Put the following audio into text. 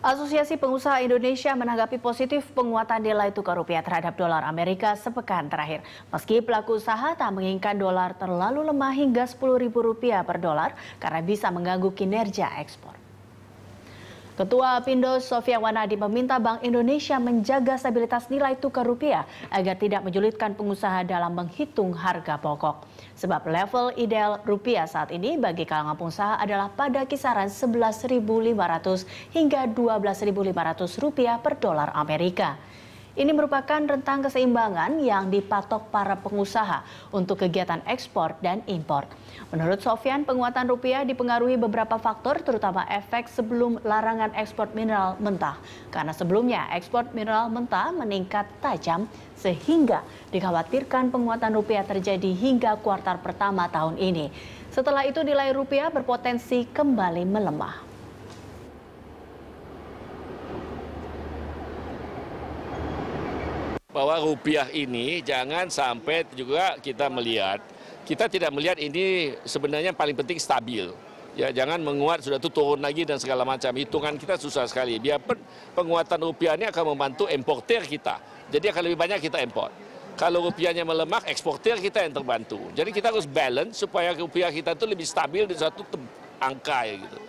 Asosiasi Pengusaha Indonesia menanggapi positif penguatan nilai tukar rupiah terhadap dolar Amerika sepekan terakhir. Meski pelaku usaha tak menginginkan dolar terlalu lemah hingga rp rupiah per dolar karena bisa mengganggu kinerja ekspor. Ketua Pindo Sofia Wanadi meminta Bank Indonesia menjaga stabilitas nilai tukar rupiah agar tidak menyulitkan pengusaha dalam menghitung harga pokok. Sebab level ideal rupiah saat ini bagi kalangan pengusaha adalah pada kisaran 11.500 hingga 12.500 rupiah per dolar Amerika. Ini merupakan rentang keseimbangan yang dipatok para pengusaha untuk kegiatan ekspor dan impor. Menurut Sofian, penguatan rupiah dipengaruhi beberapa faktor terutama efek sebelum larangan ekspor mineral mentah. Karena sebelumnya ekspor mineral mentah meningkat tajam sehingga dikhawatirkan penguatan rupiah terjadi hingga kuartal pertama tahun ini. Setelah itu nilai rupiah berpotensi kembali melemah. bahwa rupiah ini jangan sampai juga kita melihat kita tidak melihat ini sebenarnya paling penting stabil. Ya, jangan menguat sudah itu turun lagi dan segala macam. Hitungan kita susah sekali. Biarpun penguatan rupiah ini akan membantu importer kita. Jadi akan lebih banyak kita import. Kalau rupiahnya melemah, eksportir kita yang terbantu. Jadi kita harus balance supaya rupiah kita itu lebih stabil di satu angka ya gitu.